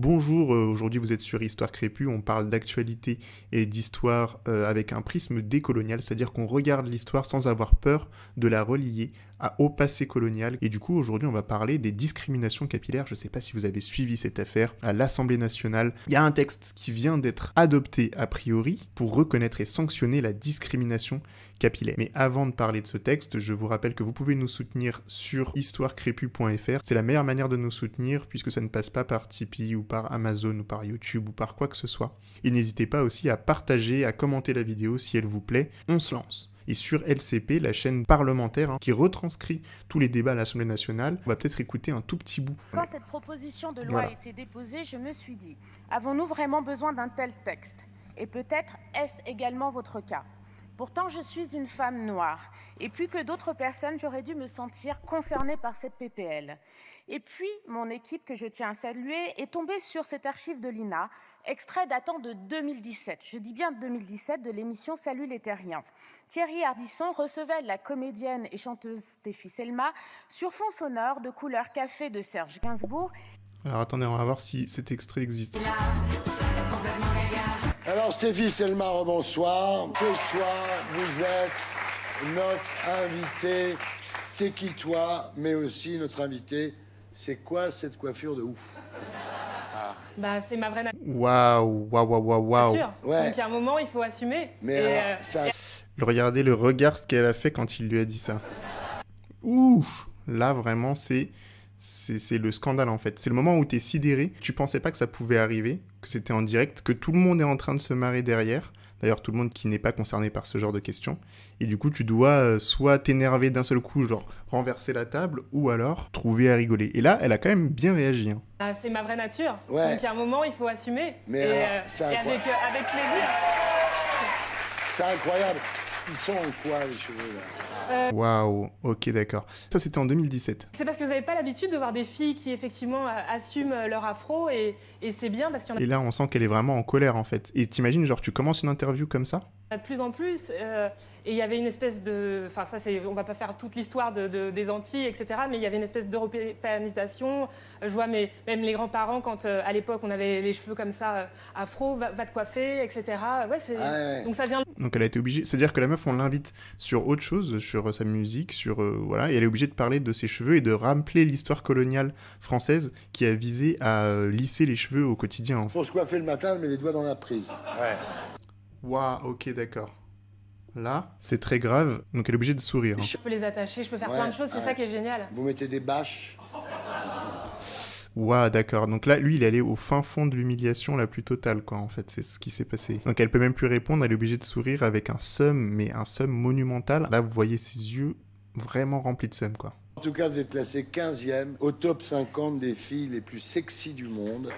Bonjour, euh, aujourd'hui vous êtes sur Histoire Crépue, on parle d'actualité et d'histoire euh, avec un prisme décolonial, c'est-à-dire qu'on regarde l'histoire sans avoir peur de la relier au passé colonial. Et du coup aujourd'hui on va parler des discriminations capillaires, je ne sais pas si vous avez suivi cette affaire à l'Assemblée nationale. Il y a un texte qui vient d'être adopté a priori pour reconnaître et sanctionner la discrimination mais avant de parler de ce texte, je vous rappelle que vous pouvez nous soutenir sur histoirecrépu.fr. C'est la meilleure manière de nous soutenir puisque ça ne passe pas par Tipeee ou par Amazon ou par YouTube ou par quoi que ce soit. Et n'hésitez pas aussi à partager, à commenter la vidéo si elle vous plaît. On se lance et sur LCP, la chaîne parlementaire hein, qui retranscrit tous les débats à l'Assemblée nationale. On va peut-être écouter un tout petit bout. Quand cette proposition de loi a été déposée, je me suis dit, avons-nous vraiment besoin d'un tel texte Et peut-être est-ce également votre cas Pourtant, je suis une femme noire, et plus que d'autres personnes, j'aurais dû me sentir concernée par cette PPL. Et puis, mon équipe, que je tiens à saluer, est tombée sur cette archive de l'INA, extrait datant de 2017, je dis bien 2017, de l'émission Salut les Terriens. Thierry Hardisson recevait la comédienne et chanteuse Stéphie Selma sur fond sonore de couleur café de Serge Gainsbourg. Alors attendez, on va voir si cet extrait existe. Alors, Stéphie Selma, bonsoir. Ce soir, vous êtes notre invité T'es qui toi, mais aussi notre invité. C'est quoi cette coiffure de ouf ah. Bah, c'est ma vraie nature. Waouh, waouh, waouh, waouh. Donc, il y a un moment, il faut assumer. Mais euh, Regardez le regard qu'elle a fait quand il lui a dit ça. Ouh, là, vraiment, c'est c'est le scandale en fait. C'est le moment où tu es sidéré, tu pensais pas que ça pouvait arriver, que c'était en direct, que tout le monde est en train de se marrer derrière. D'ailleurs, tout le monde qui n'est pas concerné par ce genre de questions. Et du coup, tu dois euh, soit t'énerver d'un seul coup, genre renverser la table, ou alors trouver à rigoler. Et là, elle a quand même bien réagi. Hein. Ah, c'est ma vraie nature. Donc, à un moment, il faut assumer. Mais et, euh, avec, euh, avec C'est incroyable. Ils sont en quoi, les cheveux, là euh, Waouh, ok, d'accord. Ça, c'était en 2017. C'est parce que vous n'avez pas l'habitude de voir des filles qui, effectivement, euh, assument euh, leur afro et, et c'est bien parce qu'il Et là, on sent qu'elle est vraiment en colère, en fait. Et t'imagines, genre, tu commences une interview comme ça de plus en plus, euh, et il y avait une espèce de, enfin ça c'est, on va pas faire toute l'histoire de, des Antilles, etc. Mais il y avait une espèce d'européanisation. Je vois mes, même les grands-parents quand euh, à l'époque on avait les cheveux comme ça, euh, afro, va, va te coiffer, etc. Ouais, c'est, ah, donc ça vient. Donc elle a été obligée, c'est-à-dire que la meuf on l'invite sur autre chose, sur sa musique, sur voilà, et elle est obligée de parler de ses cheveux et de rappeler l'histoire coloniale française qui a visé à lisser les cheveux au quotidien. En Faut se coiffer le matin, mais les doigts dans la prise. Ouais. Waouh, ok, d'accord. Là, c'est très grave, donc elle est obligée de sourire. Hein. Je peux les attacher, je peux faire plein de choses, c'est ça qui est génial. Vous mettez des bâches. Waouh, d'accord. Donc là, lui, il est allé au fin fond de l'humiliation la plus totale, quoi, en fait. C'est ce qui s'est passé. Donc elle peut même plus répondre, elle est obligée de sourire avec un seum, mais un seum monumental. Là, vous voyez ses yeux vraiment remplis de seum, quoi. En tout cas, vous êtes classé 15e au top 50 des filles les plus sexy du monde.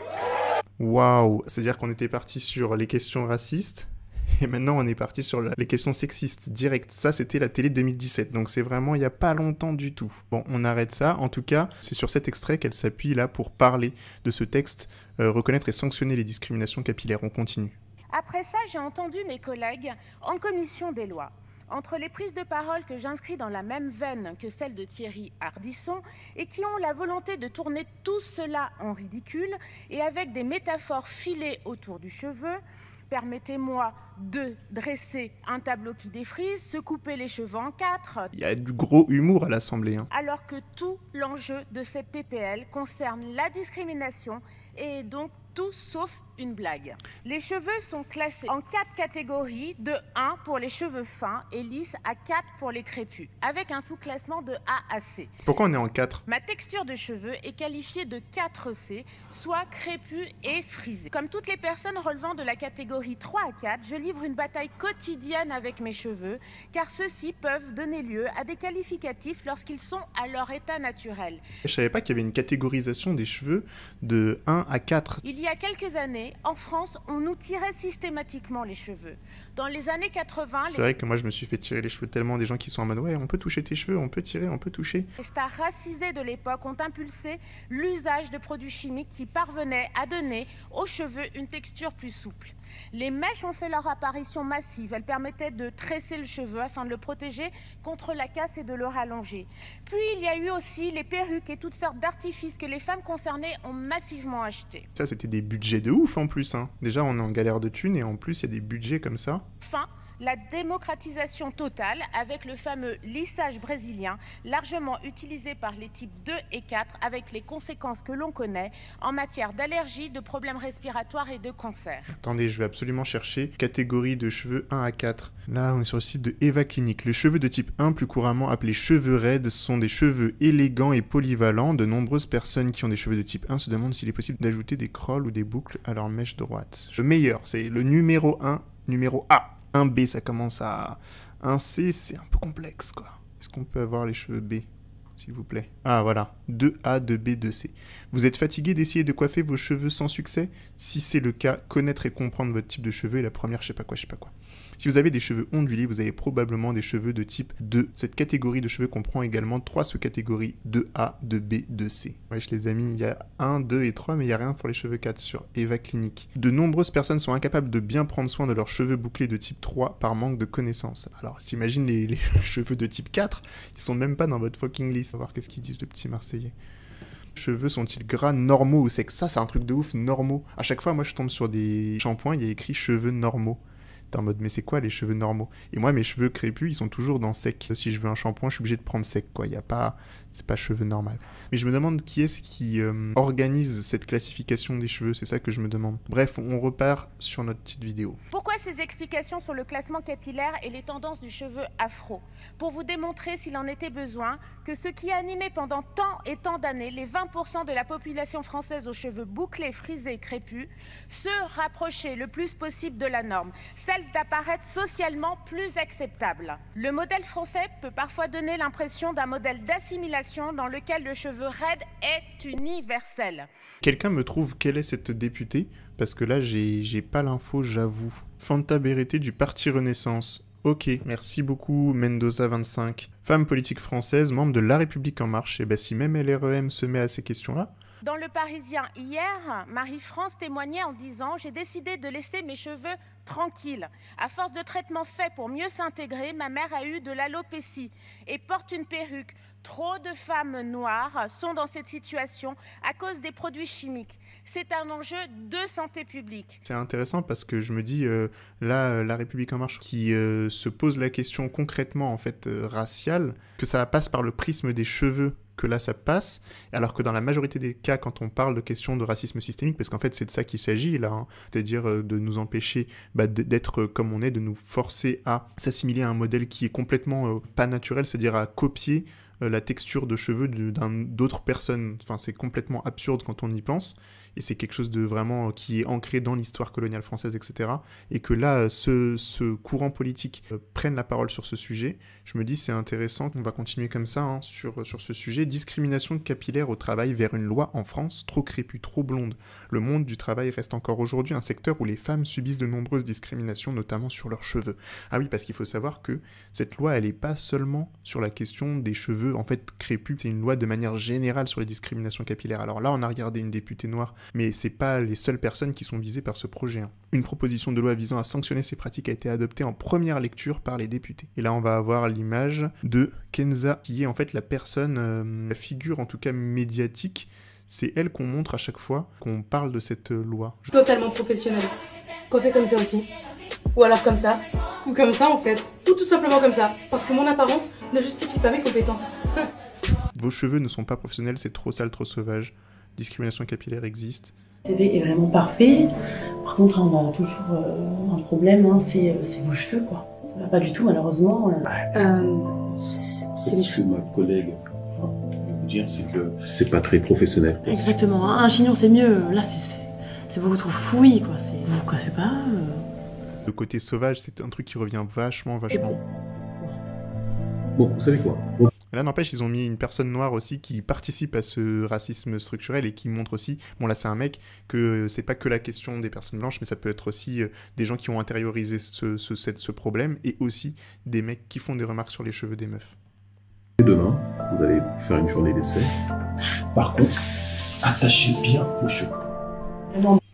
Waouh C'est-à-dire qu'on était parti sur les questions racistes, et maintenant, on est parti sur les questions sexistes directes. Ça, c'était la télé 2017. Donc, c'est vraiment il n'y a pas longtemps du tout. Bon, on arrête ça. En tout cas, c'est sur cet extrait qu'elle s'appuie là pour parler de ce texte, euh, reconnaître et sanctionner les discriminations capillaires. On continue. Après ça, j'ai entendu mes collègues en commission des lois. Entre les prises de parole que j'inscris dans la même veine que celle de Thierry Hardisson et qui ont la volonté de tourner tout cela en ridicule et avec des métaphores filées autour du cheveu, Permettez-moi de dresser un tableau qui défrise, se couper les cheveux en quatre. Il y a du gros humour à l'Assemblée. Hein. Alors que tout l'enjeu de cette PPL concerne la discrimination et donc tout sauf une blague. Les cheveux sont classés en quatre catégories, de 1 pour les cheveux fins et lisses à 4 pour les crépus, avec un sous-classement de A à C. Pourquoi on est en 4 Ma texture de cheveux est qualifiée de 4C, soit crépus et frisé. Comme toutes les personnes relevant de la catégorie 3 à 4, je livre une bataille quotidienne avec mes cheveux, car ceux-ci peuvent donner lieu à des qualificatifs lorsqu'ils sont à leur état naturel. Je savais pas qu'il y avait une catégorisation des cheveux de 1 à 4. Il y a quelques années, en France, on nous tirait systématiquement les cheveux. Dans les années 80... C'est vrai que moi, je me suis fait tirer les cheveux tellement des gens qui sont en mode « Ouais, on peut toucher tes cheveux, on peut tirer, on peut toucher. » Les stars racisées de l'époque ont impulsé l'usage de produits chimiques qui parvenaient à donner aux cheveux une texture plus souple. Les mèches ont fait leur apparition massive. Elles permettaient de tresser le cheveu afin de le protéger contre la casse et de le rallonger. Puis il y a eu aussi les perruques et toutes sortes d'artifices que les femmes concernées ont massivement achetés. Ça, c'était des budgets de ouf en plus. Hein. Déjà, on est en galère de thunes et en plus, il y a des budgets comme ça. Enfin la démocratisation totale avec le fameux lissage brésilien, largement utilisé par les types 2 et 4, avec les conséquences que l'on connaît en matière d'allergies, de problèmes respiratoires et de cancer. Attendez, je vais absolument chercher catégorie de cheveux 1 à 4. Là, on est sur le site de Eva Clinique. Les cheveux de type 1, plus couramment appelés cheveux raides, sont des cheveux élégants et polyvalents. De nombreuses personnes qui ont des cheveux de type 1 se demandent s'il est possible d'ajouter des crolls ou des boucles à leur mèche droite. Le meilleur, c'est le numéro 1 numéro A. 1B, ça commence à. 1C, c'est un peu complexe, quoi. Est-ce qu'on peut avoir les cheveux B S'il vous plaît. Ah, voilà. 2A, 2B, 2C. Vous êtes fatigué d'essayer de coiffer vos cheveux sans succès Si c'est le cas, connaître et comprendre votre type de cheveux est la première, je sais pas quoi, je sais pas quoi. Si vous avez des cheveux ondulés, vous avez probablement des cheveux de type 2. Cette catégorie de cheveux comprend également trois sous-catégories 2A, 2B, 2C. Wesh les amis, il y a 1, 2 et 3, mais il n'y a rien pour les cheveux 4 sur Eva Clinique. De nombreuses personnes sont incapables de bien prendre soin de leurs cheveux bouclés de type 3 par manque de connaissances. Alors t'imagines les, cheveux de type 4, ils sont même pas dans votre fucking list. On va voir qu'est-ce qu'ils disent le petit Marseillais cheveux sont-ils gras normaux ou secs Ça, c'est un truc de ouf, normaux. À chaque fois, moi, je tombe sur des shampoings, il y a écrit cheveux normaux. T'es en mode, mais c'est quoi les cheveux normaux Et moi, mes cheveux crépus, ils sont toujours dans sec. Si je veux un shampoing, je suis obligé de prendre sec, quoi. Il y a pas, c'est pas cheveux normal. Mais je me demande qui est-ce qui euh, organise cette classification des cheveux, c'est ça que je me demande. Bref, on repart sur notre petite vidéo. Pourquoi ces explications sur le classement capillaire et les tendances du cheveu afro Pour vous démontrer, s'il en était besoin, que ce qui a animé pendant tant et tant d'années les 20% de la population française aux cheveux bouclés, frisés, crépus, se rapprochait le plus possible de la norme, celle d'apparaître socialement plus acceptable. Le modèle français peut parfois donner l'impression d'un modèle d'assimilation dans lequel le cheveu raide est universel. Quelqu'un me trouve quelle est cette députée Parce que là, j'ai pas l'info, j'avoue. Fanta Berete du Parti Renaissance. Ok, merci beaucoup Mendoza25. Femme politique française, membre de La République En Marche. Et eh bah ben, si même LREM se met à ces questions-là, dans Le Parisien hier, Marie-France témoignait en disant J'ai décidé de laisser mes cheveux tranquilles. À force de traitements faits pour mieux s'intégrer, ma mère a eu de l'alopécie et porte une perruque. Trop de femmes noires sont dans cette situation à cause des produits chimiques. C'est un enjeu de santé publique. C'est intéressant parce que je me dis, euh, là, euh, La République en marche qui euh, se pose la question concrètement, en fait, raciale, que ça passe par le prisme des cheveux que là ça passe, alors que dans la majorité des cas, quand on parle de questions de racisme systémique, parce qu'en fait c'est de ça qu'il s'agit là, hein, c'est-à-dire de nous empêcher bah, d'être comme on est, de nous forcer à s'assimiler à un modèle qui est complètement pas naturel, c'est-à-dire à copier euh, la texture de cheveux d'autres personnes. Enfin, c'est complètement absurde quand on y pense et c'est quelque chose de vraiment euh, qui est ancré dans l'histoire coloniale française, etc. Et que là, euh, ce, ce courant politique euh, prenne la parole sur ce sujet, je me dis c'est intéressant, qu'on va continuer comme ça hein, sur, sur ce sujet. Discrimination capillaire au travail vers une loi en France trop crépue, trop blonde. Le monde du travail reste encore aujourd'hui un secteur où les femmes subissent de nombreuses discriminations, notamment sur leurs cheveux. Ah oui, parce qu'il faut savoir que cette loi, elle n'est pas seulement sur la question des cheveux, en fait, crépus. C'est une loi de manière générale sur les discriminations capillaires. Alors là, on a regardé une députée noire mais ce n'est pas les seules personnes qui sont visées par ce projet. Hein. Une proposition de loi visant à sanctionner ces pratiques a été adoptée en première lecture par les députés. Et là, on va avoir l'image de Kenza, qui est en fait la personne, euh, la figure en tout cas médiatique. C'est elle qu'on montre à chaque fois qu'on parle de cette loi. Totalement professionnelle. Qu'on fait comme ça aussi. Ou alors comme ça. Ou comme ça en fait. Ou tout simplement comme ça. Parce que mon apparence ne justifie pas mes compétences. Vos cheveux ne sont pas professionnels, c'est trop sale, trop sauvage discrimination capillaire existe. CV est vraiment parfait. Par contre, on a toujours euh, un problème, hein, euh, c'est vos cheveux, quoi. Ça va pas du tout, malheureusement. Euh. ce que ma collègue va vous dire, c'est que c'est pas très professionnel. Exactement. Un chignon, c'est mieux. Là, c'est beaucoup trop fouillis, quoi. Vous vous pas. Le côté sauvage, c'est un truc qui revient vachement, vachement. Bon, vous savez quoi mais là, n'empêche, ils ont mis une personne noire aussi qui participe à ce racisme structurel et qui montre aussi, bon là c'est un mec, que c'est pas que la question des personnes blanches, mais ça peut être aussi euh, des gens qui ont intériorisé ce, ce problème et aussi des mecs qui font des remarques sur les cheveux des meufs. Et demain, vous allez faire une journée d'essai. Par contre, attachez bien vos cheveux.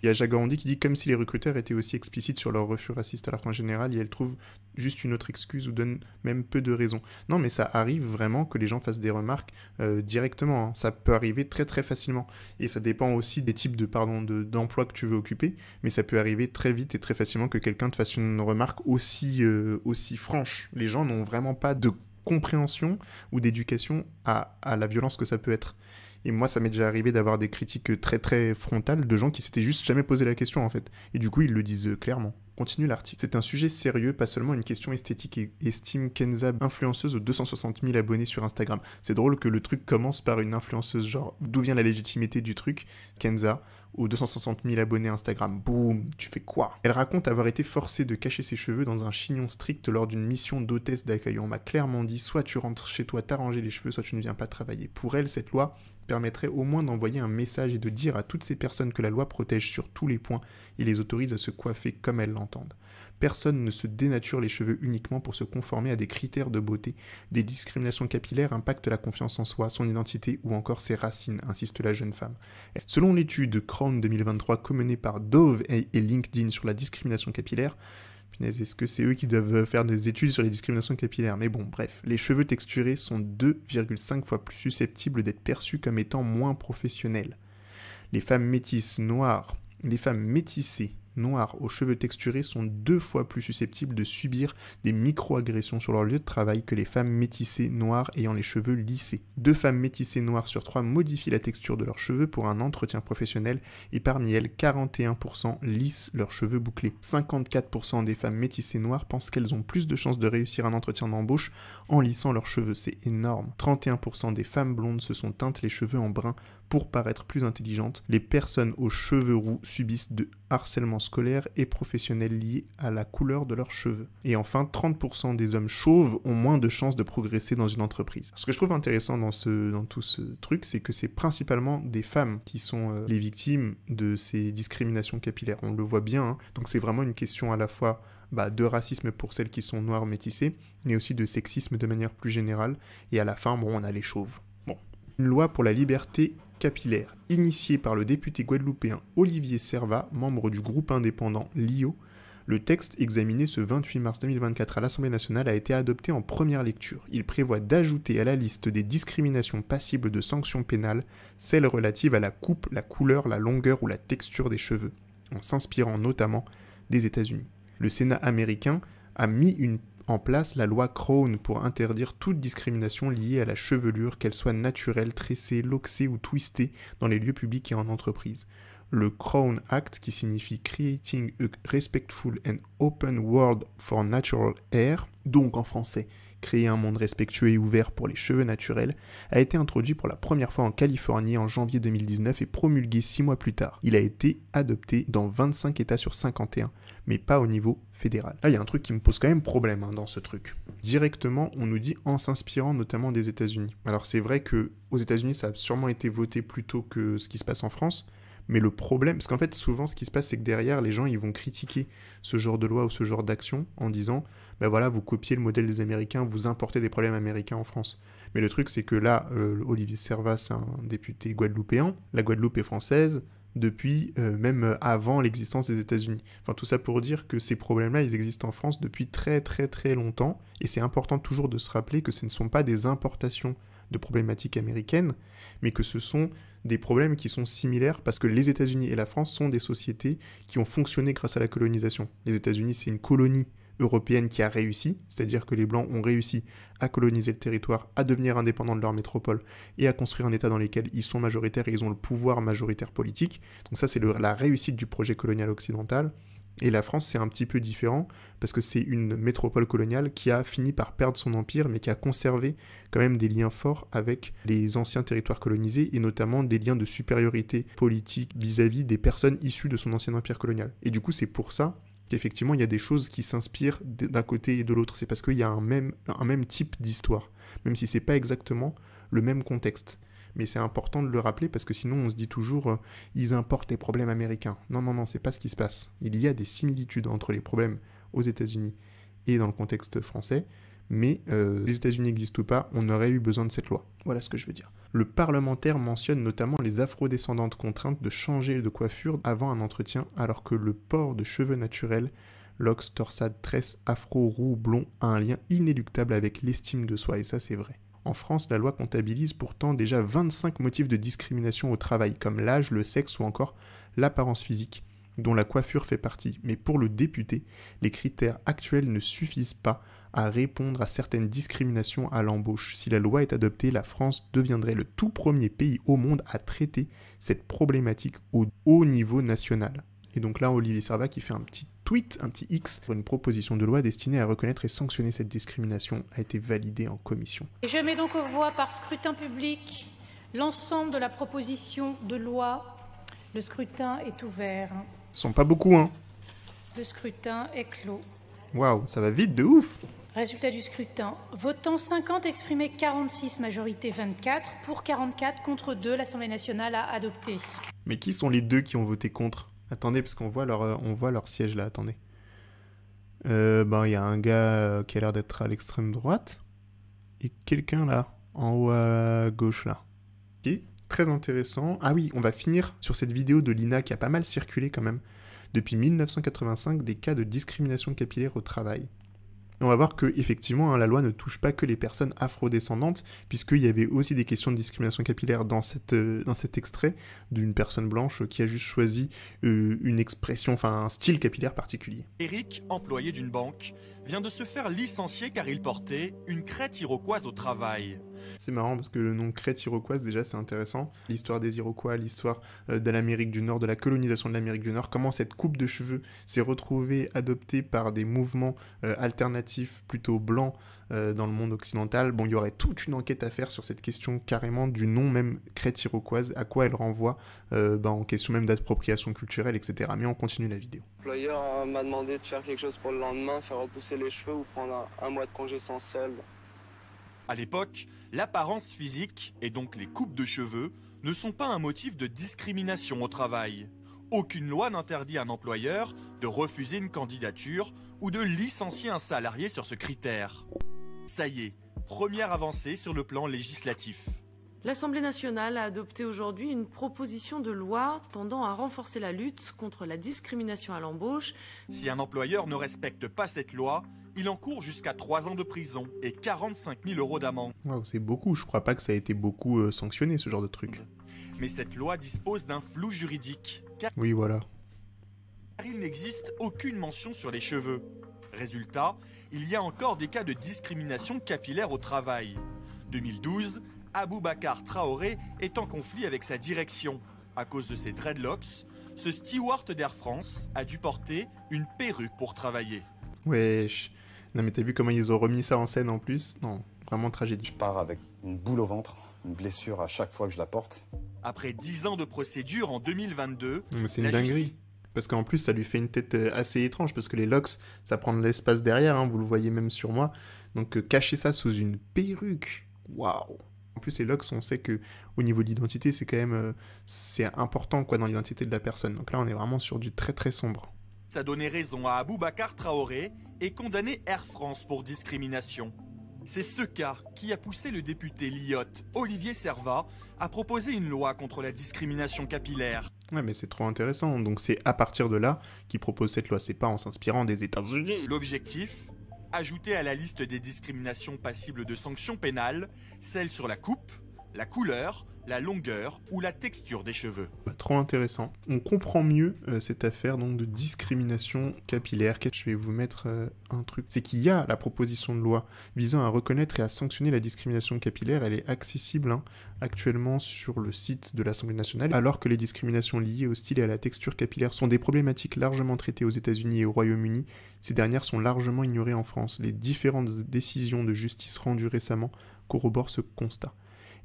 Il y a Jagorandi qui dit comme si les recruteurs étaient aussi explicites sur leur refus raciste, alors qu'en général, ils trouvent juste une autre excuse ou donnent même peu de raisons. Non, mais ça arrive vraiment que les gens fassent des remarques euh, directement. Hein. Ça peut arriver très très facilement. Et ça dépend aussi des types de pardon d'emploi que tu veux occuper, mais ça peut arriver très vite et très facilement que quelqu'un te fasse une remarque aussi, euh, aussi franche. Les gens n'ont vraiment pas de compréhension ou d'éducation à, à la violence que ça peut être. Et moi, ça m'est déjà arrivé d'avoir des critiques très très frontales de gens qui s'étaient juste jamais posé la question en fait. Et du coup, ils le disent clairement. Continue l'article. C'est un sujet sérieux, pas seulement une question esthétique estime Kenza influenceuse aux 260 000 abonnés sur Instagram. C'est drôle que le truc commence par une influenceuse, genre d'où vient la légitimité du truc Kenza, aux 260 000 abonnés Instagram. Boum, tu fais quoi Elle raconte avoir été forcée de cacher ses cheveux dans un chignon strict lors d'une mission d'hôtesse d'accueil. On m'a clairement dit, soit tu rentres chez toi t'arranger les cheveux, soit tu ne viens pas travailler. Pour elle, cette loi permettrait au moins d'envoyer un message et de dire à toutes ces personnes que la loi protège sur tous les points et les autorise à se coiffer comme elles l'entendent. Personne ne se dénature les cheveux uniquement pour se conformer à des critères de beauté. Des discriminations capillaires impactent la confiance en soi, son identité ou encore ses racines, insiste la jeune femme. Selon l'étude Crown 2023 commenée par Dove et LinkedIn sur la discrimination capillaire, est-ce que c'est eux qui doivent faire des études sur les discriminations capillaires Mais bon, bref, les cheveux texturés sont 2,5 fois plus susceptibles d'être perçus comme étant moins professionnels. Les femmes métisses noires, les femmes métissées noirs aux cheveux texturés sont deux fois plus susceptibles de subir des micro-agressions sur leur lieu de travail que les femmes métissées noires ayant les cheveux lissés. Deux femmes métissées noires sur trois modifient la texture de leurs cheveux pour un entretien professionnel et parmi elles, 41% lissent leurs cheveux bouclés. 54% des femmes métissées noires pensent qu'elles ont plus de chances de réussir un entretien d'embauche en lissant leurs cheveux, c'est énorme. 31% des femmes blondes se sont teintes les cheveux en brun pour paraître plus intelligente, les personnes aux cheveux roux subissent de harcèlement scolaire et professionnel lié à la couleur de leurs cheveux. Et enfin, 30% des hommes chauves ont moins de chances de progresser dans une entreprise. Ce que je trouve intéressant dans, tout ce truc, c'est que c'est principalement des femmes qui sont euh, les victimes de ces discriminations capillaires. On le voit bien, hein. donc c'est vraiment une question à la fois bah, de racisme pour celles qui sont noires métissées, mais aussi de sexisme de manière plus générale. Et à la fin, bon, on a les chauves. Bon. Une loi pour la liberté capillaire initié par le député guadeloupéen Olivier Servat, membre du groupe indépendant LIO, le texte examiné ce 28 mars 2024 à l'Assemblée nationale a été adopté en première lecture. Il prévoit d'ajouter à la liste des discriminations passibles de sanctions pénales celles relatives à la coupe, la couleur, la longueur ou la texture des cheveux, en s'inspirant notamment des États-Unis. Le Sénat américain a mis une en place la loi Crown pour interdire toute discrimination liée à la chevelure, qu'elle soit naturelle, tressée, loxée ou twistée dans les lieux publics et en entreprise. Le Crown Act, qui signifie Creating a Respectful and Open World for Natural air », donc en français créer un monde respectueux et ouvert pour les cheveux naturels, a été introduit pour la première fois en Californie en janvier 2019 et promulgué six mois plus tard. Il a été adopté dans 25 États sur 51, mais pas au niveau fédéral. Là, il y a un truc qui me pose quand même problème hein, dans ce truc. Directement, on nous dit en s'inspirant notamment des États-Unis. Alors c'est vrai que aux États-Unis, ça a sûrement été voté plus tôt que ce qui se passe en France, mais le problème, parce qu'en fait, souvent, ce qui se passe, c'est que derrière, les gens, ils vont critiquer ce genre de loi ou ce genre d'action en disant ben voilà, vous copiez le modèle des Américains, vous importez des problèmes américains en France. Mais le truc, c'est que là, euh, Olivier Servas, c'est un député guadeloupéen, la Guadeloupe est française, depuis euh, même avant l'existence des États-Unis. Enfin, tout ça pour dire que ces problèmes-là, ils existent en France depuis très très très longtemps, et c'est important toujours de se rappeler que ce ne sont pas des importations de problématiques américaines, mais que ce sont des problèmes qui sont similaires parce que les États-Unis et la France sont des sociétés qui ont fonctionné grâce à la colonisation. Les États-Unis, c'est une colonie européenne qui a réussi, c'est-à-dire que les Blancs ont réussi à coloniser le territoire, à devenir indépendants de leur métropole et à construire un État dans lequel ils sont majoritaires et ils ont le pouvoir majoritaire politique. Donc ça, c'est la réussite du projet colonial occidental. Et la France, c'est un petit peu différent parce que c'est une métropole coloniale qui a fini par perdre son empire, mais qui a conservé quand même des liens forts avec les anciens territoires colonisés et notamment des liens de supériorité politique vis-à-vis -vis des personnes issues de son ancien empire colonial. Et du coup, c'est pour ça qu'effectivement il y a des choses qui s'inspirent d'un côté et de l'autre. C'est parce qu'il y a un même, type d'histoire, même si c'est pas exactement le même contexte. Mais c'est important de le rappeler parce que sinon on se dit toujours euh, ils importent les problèmes américains. Non, non, non, c'est pas ce qui se passe. Il y a des similitudes entre les problèmes aux États-Unis et dans le contexte français mais euh, les États-Unis existent ou pas, on aurait eu besoin de cette loi. Voilà ce que je veux dire. Le parlementaire mentionne notamment les afrodescendantes contraintes de changer de coiffure avant un entretien, alors que le port de cheveux naturels, lox, torsade, tresse, afro, roux, blond, a un lien inéluctable avec l'estime de soi, et ça c'est vrai. En France, la loi comptabilise pourtant déjà 25 motifs de discrimination au travail, comme l'âge, le sexe ou encore l'apparence physique, dont la coiffure fait partie, mais pour le député, les critères actuels ne suffisent pas à répondre à certaines discriminations à l'embauche. Si la loi est adoptée, la France deviendrait le tout premier pays au monde à traiter cette problématique au haut niveau national. Et donc là, Olivier Servat qui fait un petit tweet, un petit X, pour une proposition de loi destinée à reconnaître et sanctionner cette discrimination a été validée en commission. je mets donc aux voix par scrutin public l'ensemble de la proposition de loi. Le scrutin est ouvert sont pas beaucoup, hein. Le scrutin est clos. Waouh, ça va vite de ouf. Résultat du scrutin. Votant 50, exprimé 46, majorité 24, pour 44, contre 2, l'Assemblée nationale a adopté. Mais qui sont les deux qui ont voté contre Attendez, parce qu'on voit, leur, euh, on voit leur siège là, attendez. Euh, ben, il y a un gars euh, qui a l'air d'être à l'extrême droite. Et quelqu'un là, en haut à gauche là. Qui très intéressant. Ah oui, on va finir sur cette vidéo de Lina qui a pas mal circulé quand même. Depuis 1985, des cas de discrimination capillaire au travail. on va voir que effectivement, hein, la loi ne touche pas que les personnes afrodescendantes, puisqu'il y avait aussi des questions de discrimination capillaire dans, euh, dans cet extrait d'une personne blanche qui a juste choisi euh, une expression, enfin un style capillaire particulier. Eric, employé d'une banque, vient de se faire licencier car il portait une crête iroquoise au travail. C'est marrant parce que le nom crête iroquoise, déjà, c'est intéressant. L'histoire des Iroquois, l'histoire euh, de l'Amérique du Nord, de la colonisation de l'Amérique du Nord, comment cette coupe de cheveux s'est retrouvée adoptée par des mouvements euh, alternatifs plutôt blancs euh, dans le monde occidental. Bon, il y aurait toute une enquête à faire sur cette question carrément du nom même crête iroquoise, à quoi elle renvoie euh, bah, en question même d'appropriation culturelle, etc. Mais on continue la vidéo. L'employeur euh, m'a demandé de faire quelque chose pour le lendemain, faire repousser les cheveux ou prendre un, mois de congé sans solde. À l'époque, l'apparence physique et donc les coupes de cheveux ne sont pas un motif de discrimination au travail. Aucune loi n'interdit à un employeur de refuser une candidature ou de licencier un salarié sur ce critère. Ça y est, première avancée sur le plan législatif. L'Assemblée nationale a adopté aujourd'hui une proposition de loi tendant à renforcer la lutte contre la discrimination à l'embauche. Si un employeur ne respecte pas cette loi, il encourt jusqu'à 3 ans de prison et 45 000 euros d'amende. c'est beaucoup, je crois pas que ça a été beaucoup euh, sanctionné ce genre de truc. Mais cette loi dispose d'un flou juridique. Oui, voilà. Car il n'existe aucune mention sur les cheveux. Résultat, il y a encore des cas de discrimination capillaire au travail. 2012, Aboubacar Traoré est en conflit avec sa direction. À cause de ses dreadlocks, ce steward d'Air France a dû porter une perruque pour travailler. Wesh. Non mais t'as vu comment ils ont remis ça en scène en plus Non, vraiment tragédie. Je pars avec une boule au ventre, une blessure à chaque fois que je la porte. Après 10 ans de procédure en 2022, c'est une dinguerie. Parce qu'en plus, ça lui fait une tête euh, assez étrange, parce que les locks, ça prend de l'espace derrière, hein, vous le voyez même sur moi. Donc euh, cacher ça sous une perruque, waouh En plus, les locks, on sait que au niveau de l'identité, c'est quand même euh, c'est important quoi dans l'identité de la personne. Donc là, on est vraiment sur du très très sombre. Ça donnait raison à Aboubacar Traoré et condamnait Air France pour discrimination. C'est ce cas qui a poussé le député Lyot Olivier Servat, à proposer une loi contre la discrimination capillaire. Ouais, mais c'est trop intéressant. Donc c'est à partir de là qu'il propose cette loi, c'est pas en s'inspirant des États-Unis. L'objectif Ajouter à la liste des discriminations passibles de sanctions pénales celle sur la coupe, la couleur, la longueur ou la texture des cheveux. trop intéressant. On comprend mieux euh, cette affaire donc de discrimination capillaire. je vais vous mettre euh, un truc C'est qu'il y a la proposition de loi visant à reconnaître et à sanctionner la discrimination capillaire. Elle est accessible hein, actuellement sur le site de l'Assemblée nationale, alors que les discriminations liées au style et à la texture capillaire sont des problématiques largement traitées aux États-Unis et au Royaume-Uni. Ces dernières sont largement ignorées en France. Les différentes décisions de justice rendues récemment corroborent ce constat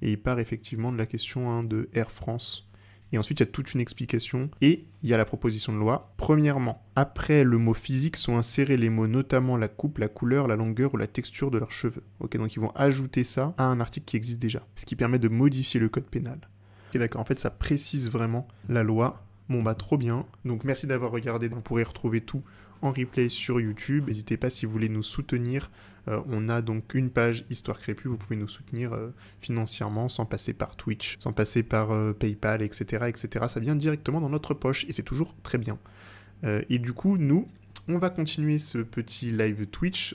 et il part effectivement de la question 1 de Air France. Et ensuite, il y a toute une explication et il y a la proposition de loi. Premièrement, après le mot physique sont insérés les mots notamment la coupe, la couleur, la longueur ou la texture de leurs cheveux. Ok, donc ils vont ajouter ça à un article qui existe déjà, ce qui permet de modifier le code pénal. Ok, d'accord, en fait, ça précise vraiment la loi. Bon, bah, trop bien. Donc, merci d'avoir regardé. Vous pourrez retrouver tout en replay sur YouTube. N'hésitez pas si vous voulez nous soutenir euh, on a donc une page Histoire Crépue, vous pouvez nous soutenir euh, financièrement sans passer par Twitch, sans passer par euh, PayPal, etc., etc. Ça vient directement dans notre poche et c'est toujours très bien. et du coup, nous, on va continuer ce petit live Twitch